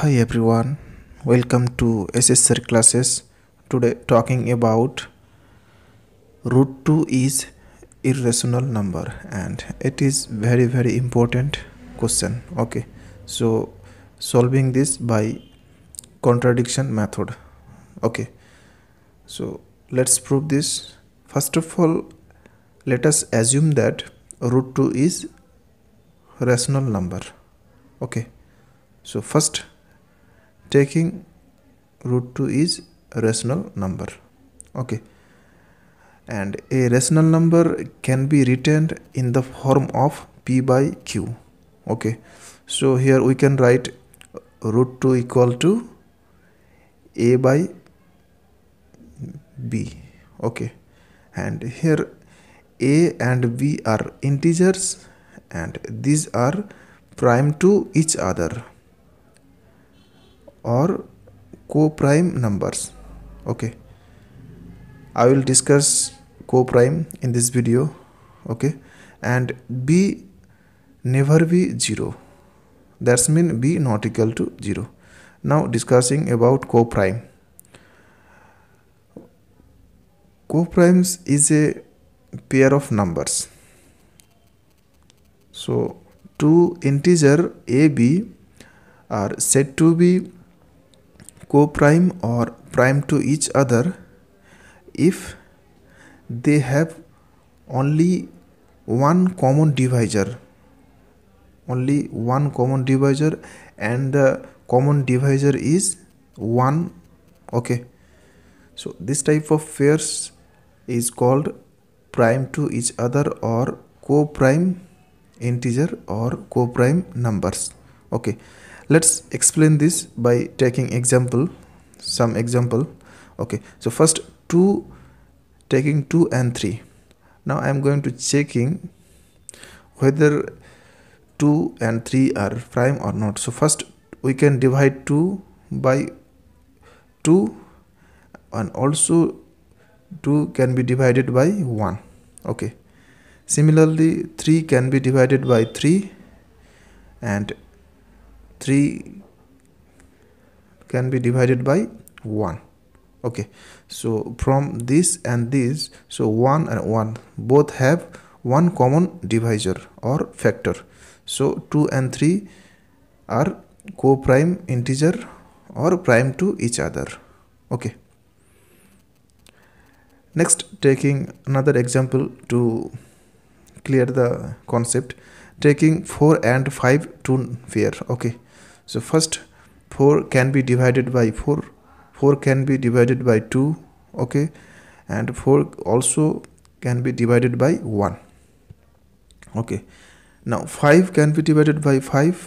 hi everyone welcome to ssr classes today talking about root 2 is irrational number and it is very very important question okay so solving this by contradiction method okay so let's prove this first of all let us assume that root 2 is rational number okay so first taking root 2 is rational number okay and a rational number can be written in the form of p by q okay so here we can write root 2 equal to a by b okay and here a and b are integers and these are prime to each other or co-prime numbers okay I will discuss co-prime in this video okay and B never be 0 that's mean B not equal to 0 now discussing about co-prime co-primes is a pair of numbers so two integer AB are said to be co-prime or prime to each other if they have only one common divisor only one common divisor and the common divisor is 1 okay so this type of pairs is called prime to each other or co-prime integer or co-prime numbers okay let's explain this by taking example some example okay so first 2 taking 2 and 3 now i am going to checking whether 2 and 3 are prime or not so first we can divide 2 by 2 and also 2 can be divided by 1 okay similarly 3 can be divided by 3 and 3 can be divided by 1 okay so from this and this so 1 and 1 both have one common divisor or factor so 2 and 3 are co-prime integer or prime to each other okay next taking another example to clear the concept taking 4 and 5 to pair okay so first 4 can be divided by 4 4 can be divided by 2 okay and 4 also can be divided by 1 okay now 5 can be divided by 5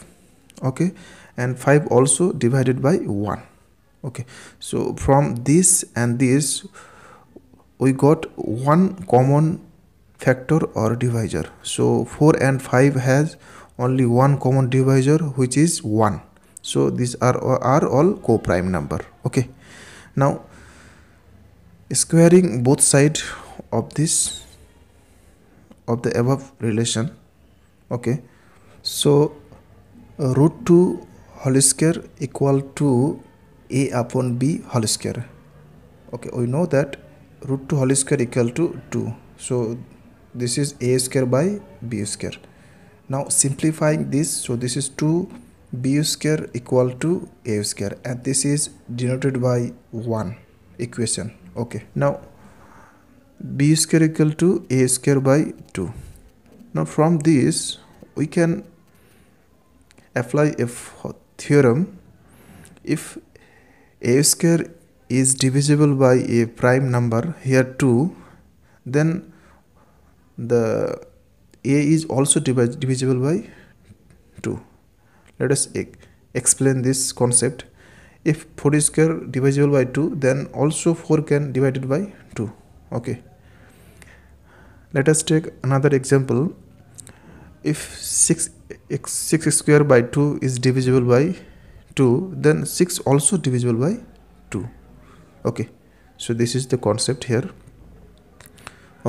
okay and 5 also divided by 1 okay so from this and this we got one common factor or divisor so 4 and 5 has only one common divisor which is 1 so these are, are all co-prime number okay now squaring both side of this of the above relation okay so uh, root 2 whole square equal to a upon b whole square okay we know that root 2 whole square equal to 2 so this is a square by b square now simplifying this so this is 2 b square equal to a square and this is denoted by 1 equation okay now b square equal to a square by 2 now from this we can apply a theorem if a square is divisible by a prime number here 2 then the a is also divisible by 2 let us explain this concept if 4 is square divisible by 2 then also 4 can divided by 2 okay let us take another example if 6 6 square by 2 is divisible by 2 then 6 also divisible by 2 okay so this is the concept here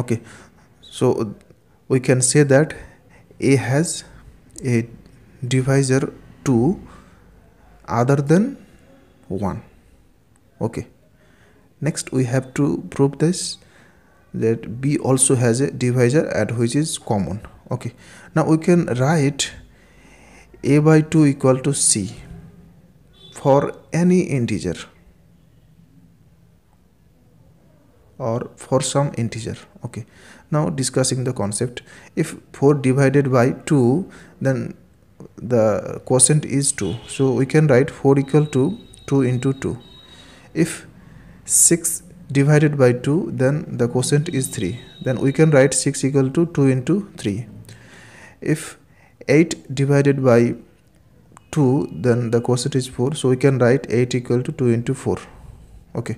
okay so we can say that a has a divisor 2 other than 1 okay next we have to prove this that b also has a divisor at which is common okay now we can write a by 2 equal to c for any integer or for some integer okay now discussing the concept if 4 divided by 2 then the quotient is 2 so we can write 4 equal to 2 into 2 if 6 divided by 2 then the quotient is 3 then we can write 6 equal to 2 into 3 if 8 divided by 2 then the quotient is 4 so we can write 8 equal to 2 into 4 okay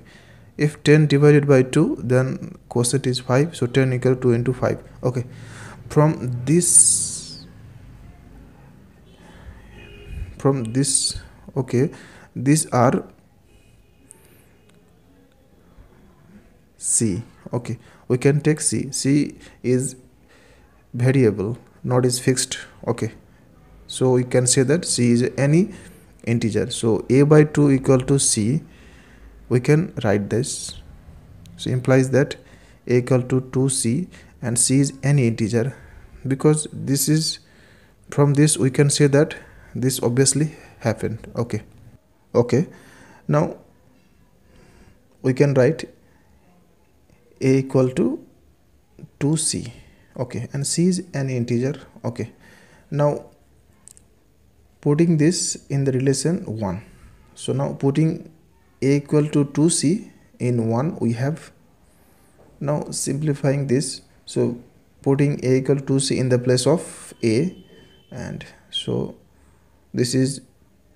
if 10 divided by 2 then quotient is 5 so 10 equal to 2 into 5 okay from this from this okay these are c okay we can take c c is variable not is fixed okay so we can say that c is any integer so a by 2 equal to c we can write this so implies that a equal to 2c and c is any integer because this is from this we can say that this obviously happened okay okay now we can write a equal to 2c okay and c is an integer okay now putting this in the relation 1 so now putting a equal to 2c in 1 we have now simplifying this so putting a equal to c in the place of a and so this is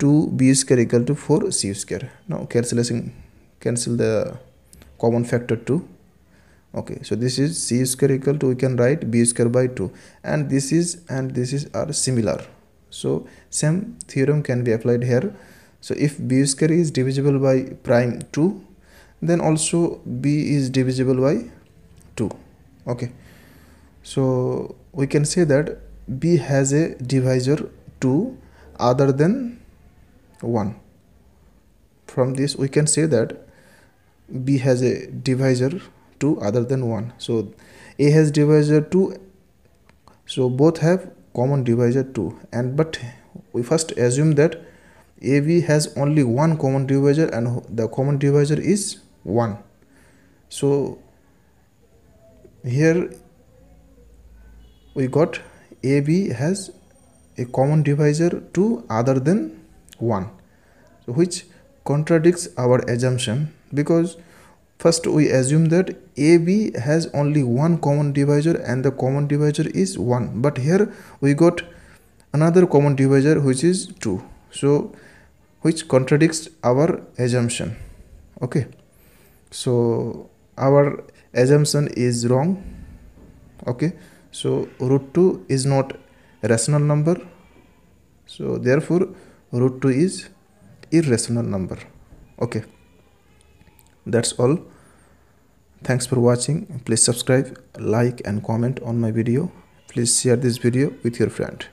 2b square equal to 4c square now cancelling cancel the common factor 2 okay so this is c square equal to we can write b square by 2 and this is and this is are similar so same theorem can be applied here so if b square is divisible by prime 2 then also b is divisible by 2 okay so we can say that b has a divisor 2 other than 1 from this we can say that b has a divisor 2 other than 1 so a has divisor 2 so both have common divisor 2 and but we first assume that ab has only one common divisor and the common divisor is 1 so here we got ab has a common divisor to other than 1 which contradicts our assumption because first we assume that AB has only one common divisor and the common divisor is 1 but here we got another common divisor which is 2 so which contradicts our assumption okay so our assumption is wrong okay so root 2 is not rational number so therefore root 2 is irrational number okay that's all thanks for watching please subscribe like and comment on my video please share this video with your friend